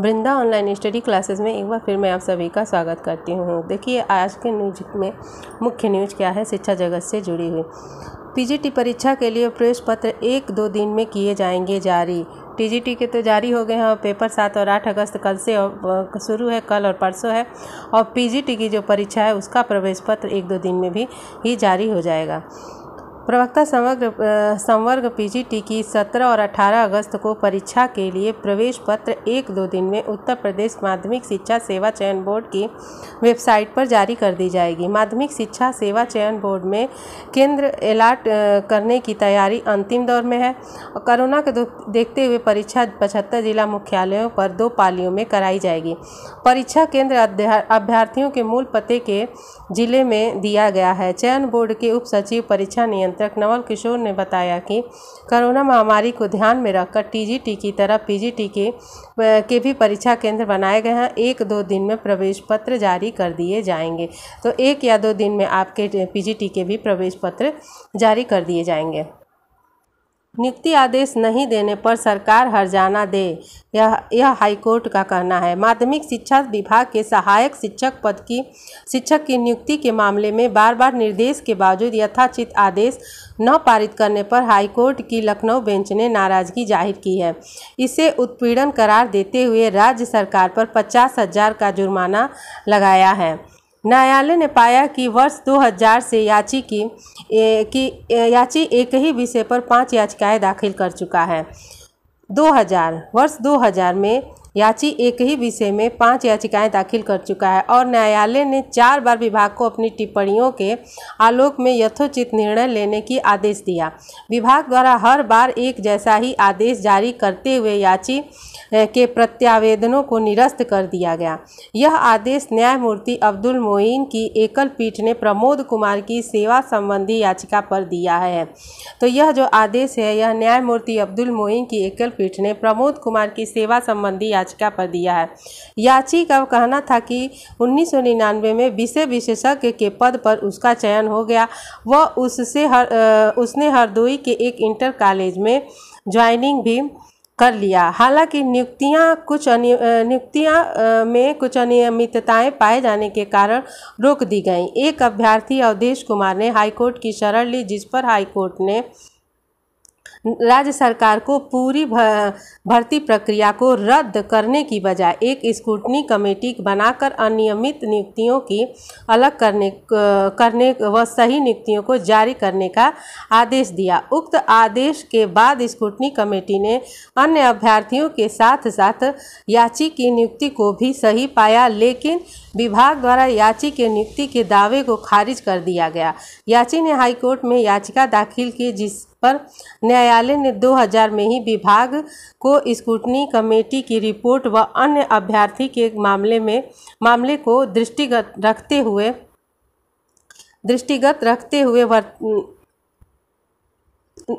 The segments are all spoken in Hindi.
वृंदा ऑनलाइन स्टडी क्लासेस में एक बार फिर मैं आप सभी का स्वागत करती हूँ देखिए आज के न्यूज में मुख्य न्यूज क्या है शिक्षा जगत से जुड़ी हुई पीजीटी परीक्षा के लिए प्रवेश पत्र एक दो दिन में किए जाएंगे जारी टीजीटी के तो जारी हो गए हैं और पेपर सात और आठ अगस्त कल से शुरू है कल और परसों है और पीजीटी की जो परीक्षा है उसका प्रवेश पत्र एक दो दिन में भी ही जारी हो जाएगा प्रवक्ता संवर्ग संवर्ग पीजीटी की 17 और 18 अगस्त को परीक्षा के लिए प्रवेश पत्र एक दो दिन में उत्तर प्रदेश माध्यमिक शिक्षा सेवा चयन बोर्ड की वेबसाइट पर जारी कर दी जाएगी माध्यमिक शिक्षा सेवा चयन बोर्ड में केंद्र अलाट करने की तैयारी अंतिम दौर में है और कोरोना को देखते हुए परीक्षा पचहत्तर जिला मुख्यालयों पर दो पालियों में कराई जाएगी परीक्षा केंद्र अभ्यर्थियों के मूल पते के जिले में दिया गया है चयन बोर्ड के उप सचिव परीक्षा नियंत्रण नियंत्रक नवल किशोर ने बताया कि कोरोना महामारी को ध्यान में रखकर टीजीटी की तरह पीजीटी के के भी परीक्षा केंद्र बनाए गए हैं एक दो दिन में प्रवेश पत्र जारी कर दिए जाएंगे तो एक या दो दिन में आपके पीजीटी के भी प्रवेश पत्र जारी कर दिए जाएंगे नियुक्ति आदेश नहीं देने पर सरकार हर्जाना दे यह यह हाईकोर्ट का कहना है माध्यमिक शिक्षा विभाग के सहायक शिक्षक पद की शिक्षक की नियुक्ति के मामले में बार बार निर्देश के बावजूद यथाचित आदेश न पारित करने पर हाईकोर्ट की लखनऊ बेंच ने नाराज़गी जाहिर की है इसे उत्पीड़न करार देते हुए राज्य सरकार पर पचास हजार का जुर्माना लगाया है न्यायालय ने पाया कि वर्ष 2000 से याची की ए, कि याची एक ही विषय पर पांच याचिकाएं दाखिल कर चुका है 2000 वर्ष 2000 में याची एक ही विषय में पांच याचिकाएं दाखिल कर चुका है और न्यायालय ने चार बार विभाग को अपनी टिप्पणियों के आलोक में यथोचित निर्णय लेने की आदेश दिया विभाग द्वारा हर बार एक जैसा ही आदेश जारी करते हुए याची के प्रत्यावेदनों को निरस्त कर दिया गया यह आदेश न्यायमूर्ति अब्दुल मोइन की एकल पीठ ने प्रमोद कुमार की सेवा संबंधी याचिका पर दिया है तो यह जो आदेश है यह न्यायमूर्ति अब्दुल मोइन की एकल पीठ ने प्रमोद कुमार की सेवा संबंधी याचिका पर दिया है याची का कहना था कि 1999 में विषय विशेषज्ञ के पद पर उसका चयन हो गया वह उससे हर उसने हरदोई के एक इंटर कॉलेज में ज्वाइनिंग भी कर लिया हालांकि नियुक्तियां कुछ नियुक्तियां में कुछ अनियमितताएं पाए जाने के कारण रोक दी गईं एक अभ्यर्थी अवधेश कुमार ने हाईकोर्ट की शरण ली जिस पर हाईकोर्ट ने राज्य सरकार को पूरी भर्ती प्रक्रिया को रद्द करने की बजाय एक स्क्रूटनी कमेटी बनाकर अनियमित नियुक्तियों की अलग करने करने व सही नियुक्तियों को जारी करने का आदेश दिया उक्त आदेश के बाद स्क्रूटनी कमेटी ने अन्य अभ्यर्थियों के साथ साथ याची की नियुक्ति को भी सही पाया लेकिन विभाग द्वारा याची के नियुक्ति के दावे को खारिज कर दिया गया याची ने हाईकोर्ट में याचिका दाखिल की जिस पर न्यायालय ने 2000 में ही विभाग को स्क्रूटनी कमेटी की रिपोर्ट व अन्य अभ्यर्थी के मामले में मामले को दृष्टिगत रखते हुए दृष्टिगत रखते हुए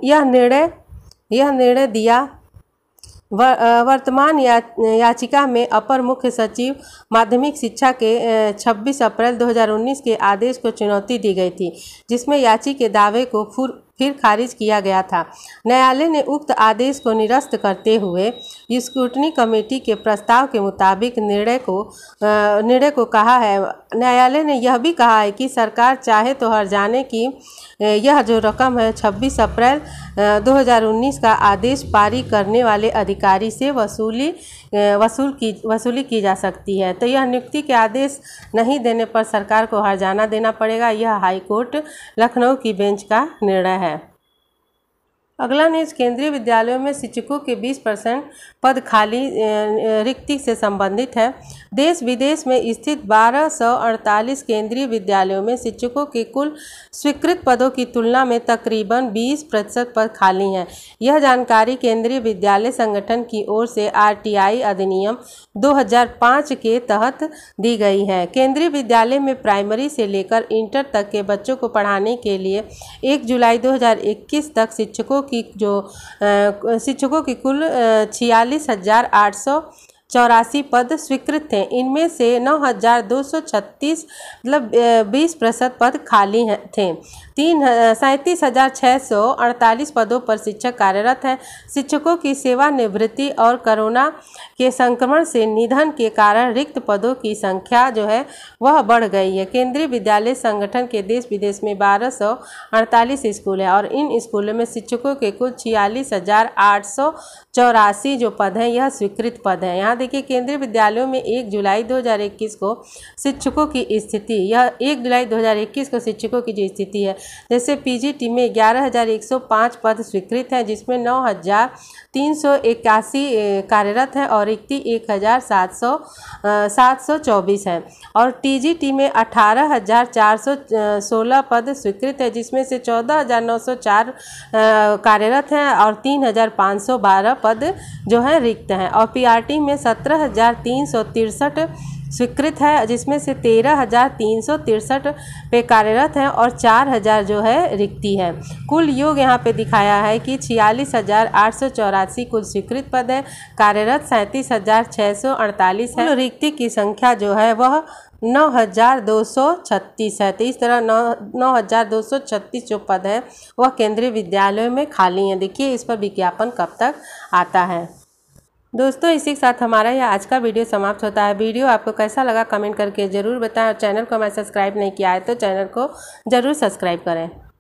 यह निर्णय यह निर्णय दिया वर्तमान या, याचिका में अपर मुख्य सचिव माध्यमिक शिक्षा के 26 अप्रैल 2019 के आदेश को चुनौती दी गई थी जिसमें याची के दावे को फुर फिर खारिज किया गया था न्यायालय ने उक्त आदेश को निरस्त करते हुए स्क्रूटनी कमेटी के प्रस्ताव के मुताबिक निर्णय को निर्णय को कहा है न्यायालय ने यह भी कहा है कि सरकार चाहे तो हर जाने की यह जो रकम है 26 अप्रैल 2019 का आदेश पारी करने वाले अधिकारी से वसूली वसूल की वसूली की जा सकती है तो यह नियुक्ति के आदेश नहीं देने पर सरकार को हर जाना देना पड़ेगा यह हाईकोर्ट लखनऊ की बेंच का निर्णय है अगला न्यूज केंद्रीय विद्यालयों में शिक्षकों के 20 परसेंट पद खाली रिक्ति से संबंधित है देश विदेश में स्थित 1248 केंद्रीय विद्यालयों में शिक्षकों के कुल स्वीकृत पदों की तुलना में तकरीबन 20 प्रतिशत पद खाली हैं यह जानकारी केंद्रीय विद्यालय संगठन की ओर से आरटीआई अधिनियम 2005 के तहत दी गई है केंद्रीय विद्यालय में प्राइमरी से लेकर इंटर तक के बच्चों को पढ़ाने के लिए एक जुलाई दो तक शिक्षकों की जो शिक्षकों की कुल छियालीस हज़ार आठ सौ चौरासी पद स्वीकृत थे इनमें से 9,236 मतलब 20 प्रतिशत पद खाली हैं थे तीन सैंतीस हज़ार छः सौ अड़तालीस पदों पर शिक्षक कार्यरत हैं शिक्षकों की सेवानिवृत्ति और कोरोना के संक्रमण से निधन के कारण रिक्त पदों की संख्या जो है वह बढ़ गई है केंद्रीय विद्यालय संगठन के देश विदेश में बारह सौ अड़तालीस स्कूल हैं और इन स्कूलों में शिक्षकों के कुल छियालीस हज़ार आठ सौ चौरासी जो पद हैं यह स्वीकृत पद हैं यहाँ दें कि केंद्रीय विद्यालयों में 1 जुलाई 2021 को शिक्षकों की स्थिति यह 1 जुलाई 2021 को शिक्षकों की जो स्थिति है जैसे पी में ग्यारह पद स्वीकृत हैं जिसमें 9,381 कार्यरत हैं और इकती एक हज़ार सात सौ सात सौ चौबीस हैं और टीजीटी में अठारह हज़ार चार सौ सोलह पद स्वीकृत है जिसमें से चौदह हज़ार नौ सौ चार कार्यरत हैं और तीन हज़ार पाँच सौ बारह पद जो हैं रिक्त हैं और पीआरटी में सत्रह हज़ार तीन सौ तिरसठ स्वीकृत है जिसमें से तेरह हज़ार तीन सौ तिरसठ पे कार्यरत हैं और चार हज़ार जो है रिक्ति है कुल योग यहाँ पे दिखाया है कि छियालीस हज़ार आठ सौ चौरासी कुल स्वीकृत पद है कार्यरत सैंतीस हज़ार छः सौ अड़तालीस है रिक्ति की संख्या जो है वह नौ हज़ार दो सौ छत्तीस है तो इस तरह नौ नौ हज़ार दो सौ छत्तीस जो पद हैं वह केंद्रीय विद्यालयों में खाली हैं देखिए इस पर विज्ञापन कब तक आता है दोस्तों इसी के साथ हमारा यह आज का वीडियो समाप्त होता है वीडियो आपको कैसा लगा कमेंट करके ज़रूर बताएं और चैनल को हमारे सब्सक्राइब नहीं किया है तो चैनल को ज़रूर सब्सक्राइब करें